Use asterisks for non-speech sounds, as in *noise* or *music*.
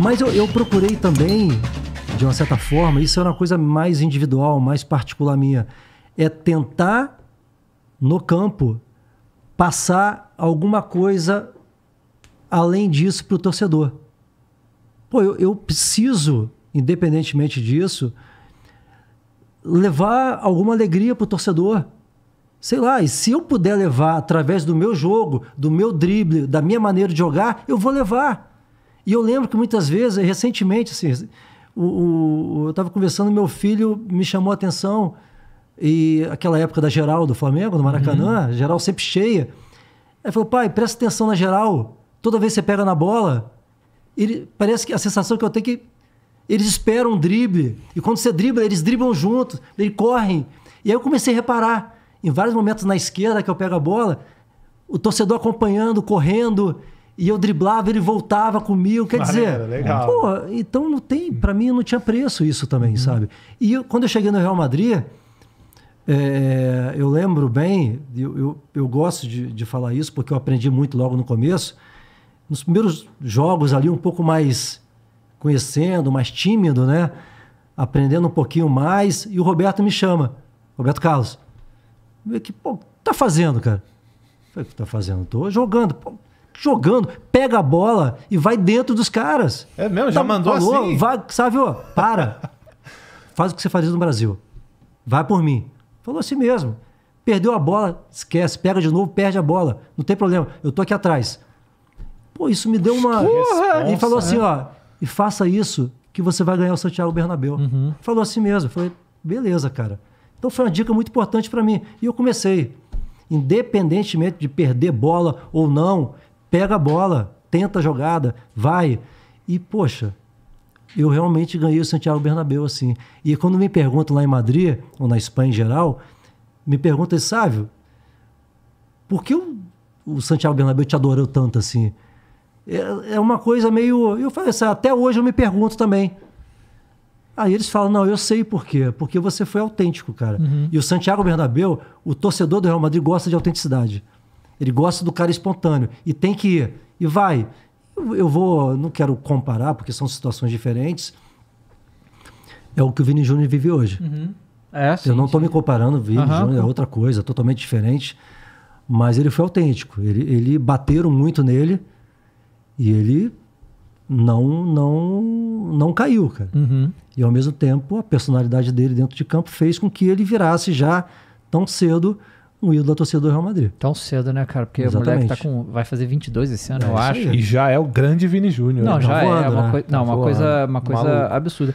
Mas eu, eu procurei também, de uma certa forma, isso é uma coisa mais individual, mais particular minha, é tentar no campo passar alguma coisa além disso para o torcedor. Pô, eu, eu preciso, independentemente disso, levar alguma alegria para o torcedor. Sei lá, e se eu puder levar através do meu jogo, do meu drible, da minha maneira de jogar, eu vou levar. E eu lembro que muitas vezes, recentemente, assim, o, o eu estava conversando, meu filho me chamou a atenção, e aquela época da geral do Flamengo, do Maracanã, uhum. geral sempre cheia. Aí falou, pai, presta atenção na geral. Toda vez que você pega na bola, ele, parece que a sensação que eu tenho é que eles esperam um drible. E quando você dribla, eles driblam juntos, eles correm. E aí eu comecei a reparar, em vários momentos na esquerda que eu pego a bola, o torcedor acompanhando, correndo. E eu driblava, ele voltava comigo. Quer dizer, legal. Pô, então não tem, para mim não tinha preço isso também, uhum. sabe? E eu, quando eu cheguei no Real Madrid, é, eu lembro bem, eu, eu, eu gosto de, de, falar isso porque eu aprendi muito logo no começo. Nos primeiros jogos ali, um pouco mais conhecendo, mais tímido, né? Aprendendo um pouquinho mais. E o Roberto me chama, Roberto Carlos. Que pô, tá fazendo, cara? O que tá fazendo? Tô jogando. Pô, jogando, pega a bola e vai dentro dos caras. É mesmo, já tá, mandou falou, assim. Vai, sabe, ó, para. *laughs* Faz o que você fazia no Brasil. Vai por mim. Falou assim mesmo. Perdeu a bola, esquece, pega de novo, perde a bola. Não tem problema, eu tô aqui atrás. Pô, isso me deu uma. Porra, e falou assim, né? ó, e faça isso que você vai ganhar o Santiago Bernabéu. Uhum. Falou assim mesmo. falei, beleza, cara. Então foi uma dica muito importante para mim. E eu comecei. Independentemente de perder bola ou não, pega a bola, tenta a jogada, vai. E, poxa, eu realmente ganhei o Santiago Bernabéu assim. E quando me perguntam lá em Madrid, ou na Espanha em geral, me perguntam, Sávio, por que o, o Santiago Bernabéu te adorou tanto assim? É, é uma coisa meio. Eu falei assim, até hoje eu me pergunto também. Aí eles falam, não, eu sei por quê. Porque você foi autêntico, cara. Uhum. E o Santiago Bernabéu, o torcedor do Real Madrid gosta de autenticidade. Ele gosta do cara espontâneo e tem que ir. E vai. Eu, eu vou, não quero comparar, porque são situações diferentes. É o que o Vini Júnior vive hoje. Uhum. É, sim, eu não estou me comparando, o Vini uhum. Júnior é outra coisa, totalmente diferente. Mas ele foi autêntico. Ele, ele bateram muito nele e ele não não não caiu, cara. Uhum. E ao mesmo tempo, a personalidade dele dentro de campo fez com que ele virasse já tão cedo o ídolo da torcida do Real Madrid. Tão cedo, né, cara? Porque Exatamente. o moleque tá com, vai fazer 22 esse ano, é, eu acho. E já é o grande Vini Júnior. Não, tá já voando, é, é. Uma né? coi... Tá não, tá uma, coisa, uma coisa absurda.